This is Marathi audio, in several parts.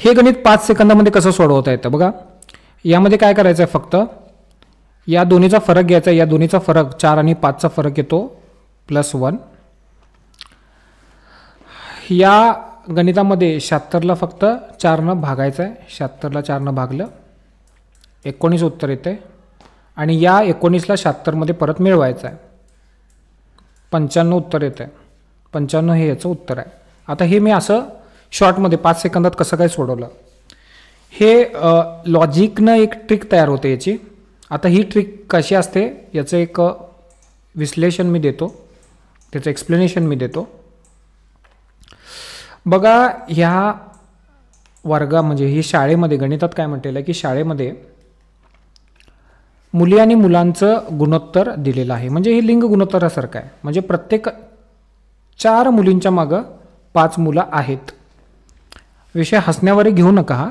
हे गणित पाच सेकंदामध्ये कसं सोडवता येतं बघा यामध्ये काय करायचं आहे फक्त या दोन्हीचा फरक घ्यायचा आहे या दोन्हीचा फरक चार आणि पाचचा फरक येतो प्लस वन या गणितामध्ये शहात्तरला फक्त चारनं भागायचं आहे शहात्तरला चारनं भागलं एकोणीस उत्तर येते आणि या एकोणीसला शहात्तरमध्ये परत मिळवायचं आहे पंच्याण्णव उत्तर येतं आहे पंच्याण्णव हे याचं उत्तर आहे आता हे मी असं शॉर्टमध्ये पाच सेकंदात कसं काय सोडवलं हे लॉजिकनं एक ट्रिक तयार होते याची आता ही ट्रिक कशी असते याचं एक विश्लेषण मी देतो त्याचं एक्सप्लेनेशन मी देतो बघा ह्या वर्गा म्हणजे ही शाळेमध्ये गणितात काय म्हटलेलं आहे की शाळेमध्ये मुली आणि मुलांचं गुणोत्तर दिलेलं आहे म्हणजे हे लिंग गुणोत्तरासारखं आहे म्हणजे प्रत्येक चार मुलींच्या मागं पाच मुलं आहेत विषय हसण्यावर घेऊ नका हा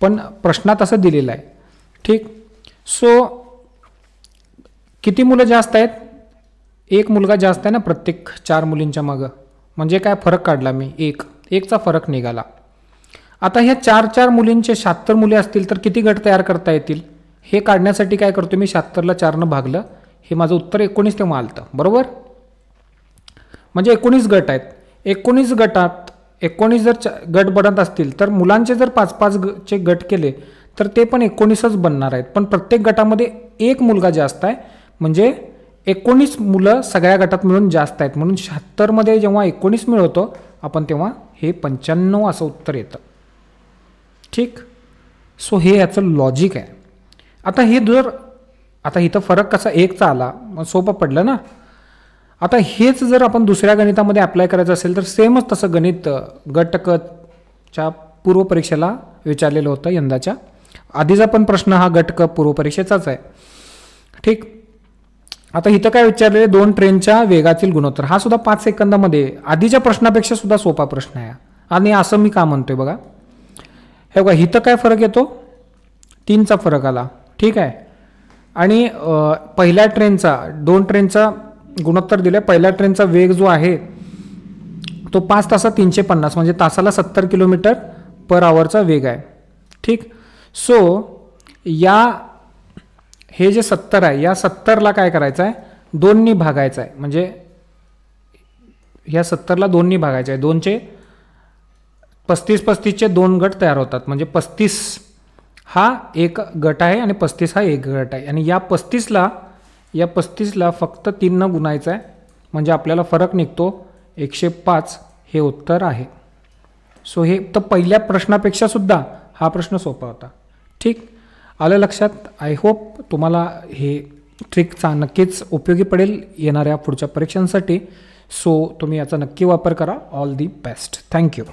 पण प्रश्नात असं दिलेलं आहे ठीक सो किती मुलं जास्त आहेत एक मुलगा जास्त आहे ना प्रत्येक चार मुलींच्या मागं म्हणजे काय फरक काढला मी एक एकचा फरक निघाला आता ह्या चार चार मुलींचे शहात्तर मुले असतील तर किती गट तयार करता येतील हे काढण्यासाठी काय करतो मी शहात्तरला चारनं भागलं हे माझं उत्तर एकोणीस तेव्हा आलतं बरोबर म्हणजे एकोणीस गट आहेत एकोणीस गटात एकोणीस जर गट बनत असतील तर मुलांचे जर पाच पाच चे गट केले तर ते पण एकोणीसच बनणार आहेत पण प्रत्येक गटामध्ये एक मुलगा जास्त आहे म्हणजे एकोणीस मुलं सगळ्या गटात मिळून जास्त आहेत म्हणून शहात्तरमध्ये जेव्हा एकोणीस मिळवतो आपण तेव्हा हे पंच्याण्णव असं उत्तर येतं ठीक सो हे याचं लॉजिक आहे आता हे जर आता इथं फरक कसा एकचा आला सोपं पडलं ना आता हेच जर आपण दुसऱ्या गणितामध्ये अप्लाय करायचं असेल तर सेमच तसं गणित गटकच्या पूर्वपरीक्षेला विचारलेलं होतं यंदाच्या आधीचा पण प्रश्न हा गटक पूर्वपरीक्षेचाच आहे ठीक आता इथं काय विचारलेले दोन ट्रेनच्या वेगातील गुणोत्तर हा सुद्धा पाच सेकंदामध्ये आधीच्या प्रश्नापेक्षा सुद्धा सोपा प्रश्न आहे आणि असं मी का म्हणतोय बघा हे बघा इथं काय फरक येतो तीनचा फरक आला ठीक आहे आणि पहिल्या ट्रेनचा दोन ट्रेनचा गुणोत्तर दिलं आहे पहिल्या ट्रेनचा वेग जो आहे तो पाच तासात तीनशे पन्नास म्हणजे तासाला सत्तर किलोमीटर पर आवरचा वेग आहे ठीक सो या हे जे सत्तर आहे या सत्तरला काय करायचं आहे दोन्ही भागायचं आहे म्हणजे या सत्तरला दोन्ही भागायचं आहे दोनचे पस्तीस पस्तीसचे दोन गट तयार होतात म्हणजे पस्तीस हा एक गट आहे आणि पस्तीस हा एक गट आहे आणि या पस्तीसला या पस्तीसला फक्त तीननं गुणायचं आहे म्हणजे आपल्याला फरक निघतो एकशे पाच हे उत्तर आहे सो हे तर पहिल्या प्रश्नापेक्षा सुद्धा हा प्रश्न सोपा होता ठीक आलं लक्षात आय होप तुम्हाला हे ट्रिकचा नक्कीच उपयोगी पडेल येणाऱ्या पुढच्या परीक्षांसाठी सो तुम्ही याचा नक्की वापर करा ऑल दी बेस्ट थँक्यू